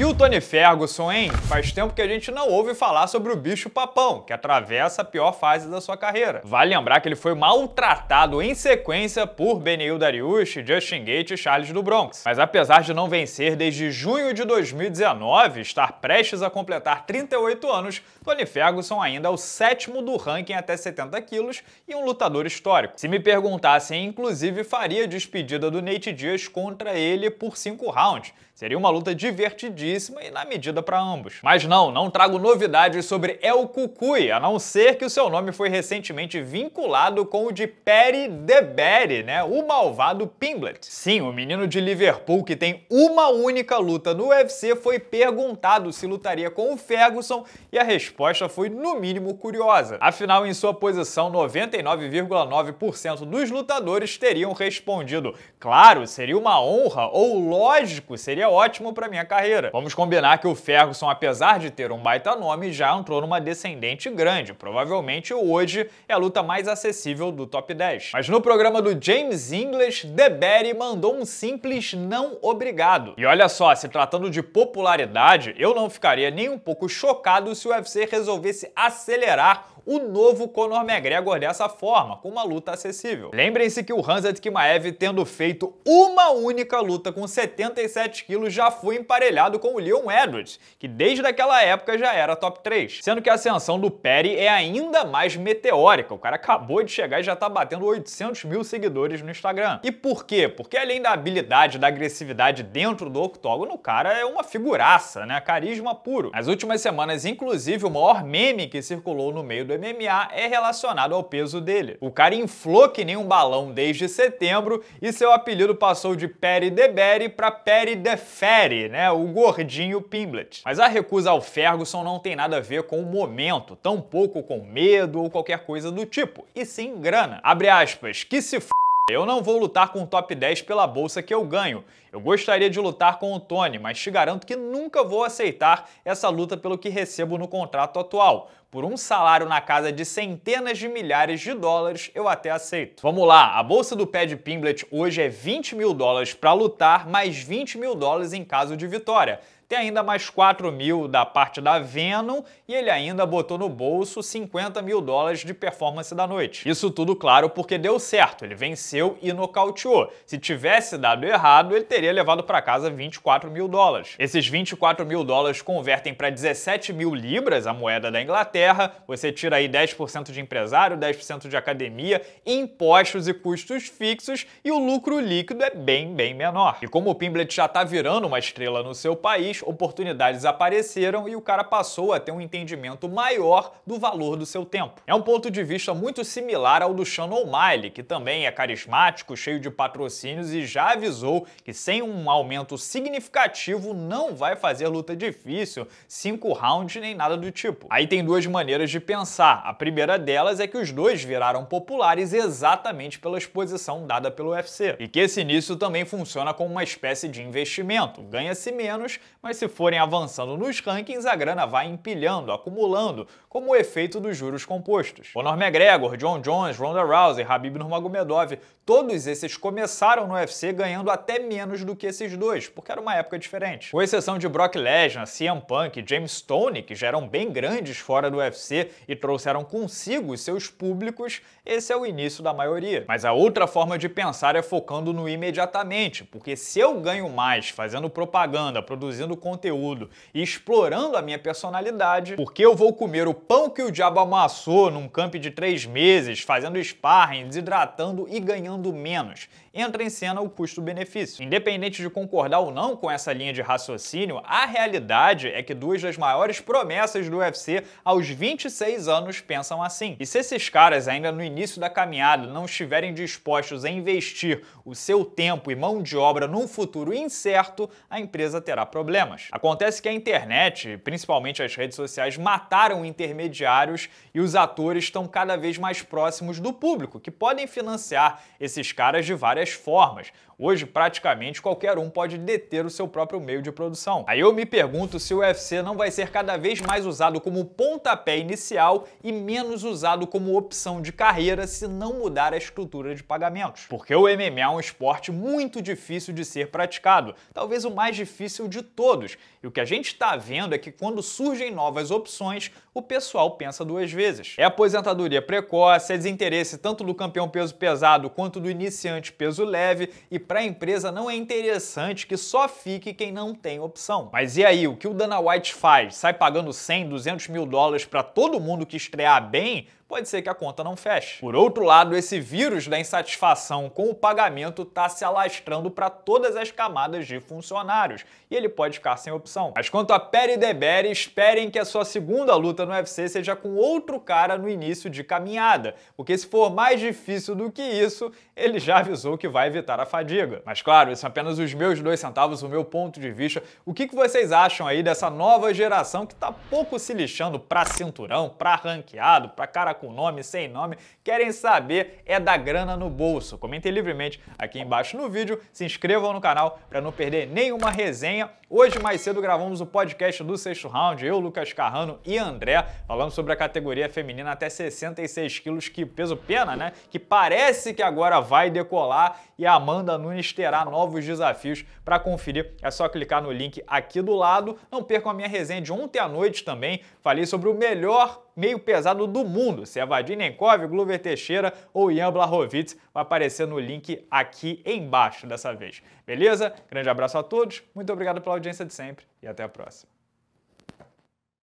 E o Tony Ferguson, hein? Faz tempo que a gente não ouve falar sobre o bicho papão, que atravessa a pior fase da sua carreira. Vale lembrar que ele foi maltratado em sequência por Benil Dariush, Justin Gates e Charles do Bronx. Mas apesar de não vencer desde junho de 2019, estar prestes a completar 38 anos, Tony Ferguson ainda é o sétimo do ranking até 70 quilos e um lutador histórico. Se me perguntassem, inclusive faria despedida do Nate Diaz contra ele por 5 rounds. Seria uma luta divertidíssima e na medida para ambos. Mas não, não trago novidades sobre El Cucuy, a não ser que o seu nome foi recentemente vinculado com o de Perry the Berry, né? O malvado Pimblet. Sim, o menino de Liverpool que tem uma única luta no UFC foi perguntado se lutaria com o Ferguson e a resposta foi no mínimo curiosa. Afinal, em sua posição, 99,9% dos lutadores teriam respondido: "Claro, seria uma honra" ou "Lógico, seria ótimo para minha carreira". Vamos combinar que o Ferguson, apesar de ter um baita nome, já entrou numa descendente grande. Provavelmente hoje é a luta mais acessível do top 10. Mas no programa do James English, DeBerry mandou um simples não obrigado. E olha só, se tratando de popularidade, eu não ficaria nem um pouco chocado se o UFC resolvesse acelerar o novo Conor McGregor dessa forma, com uma luta acessível. Lembrem-se que o Hanzat Kimaev, tendo feito uma única luta com 77 quilos, já foi emparelhado com com o Leon Edwards, que desde aquela época já era top 3. Sendo que a ascensão do Perry é ainda mais meteórica. O cara acabou de chegar e já tá batendo 800 mil seguidores no Instagram. E por quê? Porque além da habilidade, da agressividade dentro do octógono, o cara é uma figuraça, né? Carisma puro. Nas últimas semanas, inclusive, o maior meme que circulou no meio do MMA é relacionado ao peso dele. O cara inflou que nem um balão desde setembro e seu apelido passou de Perry the Berry pra Perry the Ferry, né? O Gordinho Pimblet. Mas a recusa ao Ferguson não tem nada a ver com o momento, tampouco com medo ou qualquer coisa do tipo, e sim grana. Abre aspas, que se f... Eu não vou lutar com o top 10 pela bolsa que eu ganho. Eu gostaria de lutar com o Tony, mas te garanto que nunca vou aceitar essa luta pelo que recebo no contrato atual. Por um salário na casa de centenas de milhares de dólares, eu até aceito. Vamos lá, a bolsa do Pad Pimblet hoje é 20 mil dólares para lutar, mais 20 mil dólares em caso de vitória. Tem ainda mais 4 mil da parte da Venom e ele ainda botou no bolso 50 mil dólares de performance da noite. Isso tudo, claro, porque deu certo, ele venceu e nocauteou. Se tivesse dado errado, ele teria teria levado para casa 24 mil dólares. Esses 24 mil dólares convertem para 17 mil libras, a moeda da Inglaterra, você tira aí 10% de empresário, 10% de academia, impostos e custos fixos, e o lucro líquido é bem, bem menor. E como o Pimblet já está virando uma estrela no seu país, oportunidades apareceram e o cara passou a ter um entendimento maior do valor do seu tempo. É um ponto de vista muito similar ao do Shannon O'Malley, que também é carismático, cheio de patrocínios e já avisou que sem um aumento significativo não vai fazer luta difícil, 5 rounds nem nada do tipo. Aí tem duas maneiras de pensar. A primeira delas é que os dois viraram populares exatamente pela exposição dada pelo UFC. E que esse início também funciona como uma espécie de investimento. Ganha-se menos, mas se forem avançando nos rankings, a grana vai empilhando, acumulando, como o efeito dos juros compostos. Conor McGregor, John Jones, Ronda Rousey, Habib Nurmagomedov, todos esses começaram no UFC ganhando até menos menos do que esses dois, porque era uma época diferente. Com exceção de Brock Lesnar, CM Punk e James Stone, que já eram bem grandes fora do UFC e trouxeram consigo seus públicos, esse é o início da maioria. Mas a outra forma de pensar é focando no imediatamente, porque se eu ganho mais fazendo propaganda, produzindo conteúdo e explorando a minha personalidade, porque eu vou comer o pão que o diabo amassou num camp de três meses, fazendo sparring, desidratando e ganhando menos entra em cena o custo-benefício. Independente de concordar ou não com essa linha de raciocínio, a realidade é que duas das maiores promessas do UFC aos 26 anos pensam assim. E se esses caras ainda no início da caminhada não estiverem dispostos a investir o seu tempo e mão de obra num futuro incerto, a empresa terá problemas. Acontece que a internet, principalmente as redes sociais, mataram intermediários e os atores estão cada vez mais próximos do público, que podem financiar esses caras de várias várias formas. Hoje, praticamente qualquer um pode deter o seu próprio meio de produção. Aí eu me pergunto se o UFC não vai ser cada vez mais usado como pontapé inicial e menos usado como opção de carreira se não mudar a estrutura de pagamentos. Porque o MMA é um esporte muito difícil de ser praticado, talvez o mais difícil de todos. E o que a gente está vendo é que quando surgem novas opções, o pessoal pensa duas vezes. É aposentadoria precoce, é desinteresse tanto do campeão peso pesado quanto do iniciante peso leve e para a empresa não é interessante que só fique quem não tem opção. Mas e aí, o que o Dana White faz? Sai pagando 100, 200 mil dólares para todo mundo que estrear bem? Pode ser que a conta não feche. Por outro lado, esse vírus da insatisfação com o pagamento está se alastrando para todas as camadas de funcionários e ele pode ficar sem opção. Mas quanto a Perry Debere, esperem que a sua segunda luta no UFC seja com outro cara no início de caminhada, porque se for mais difícil do que isso, ele já avisou que vai evitar a fadiga. Mas claro, esses são apenas os meus dois centavos, o meu ponto de vista. O que, que vocês acham aí dessa nova geração que tá pouco se lixando pra cinturão, pra ranqueado, pra cara com nome, sem nome? Querem saber é da grana no bolso. Comentem livremente aqui embaixo no vídeo, se inscrevam no canal para não perder nenhuma resenha Hoje, mais cedo, gravamos o podcast do sexto round. Eu, Lucas Carrano e André. Falamos sobre a categoria feminina até 66 quilos, que peso pena, né? Que parece que agora vai decolar e a Amanda Nunes terá novos desafios. Para conferir, é só clicar no link aqui do lado. Não percam a minha resenha de ontem à noite também. Falei sobre o melhor meio pesado do mundo. Se é Vadim Nenkov, Glover Teixeira ou Ian Blachowicz, vai aparecer no link aqui embaixo dessa vez. Beleza? Grande abraço a todos, muito obrigado pela audiência de sempre e até a próxima.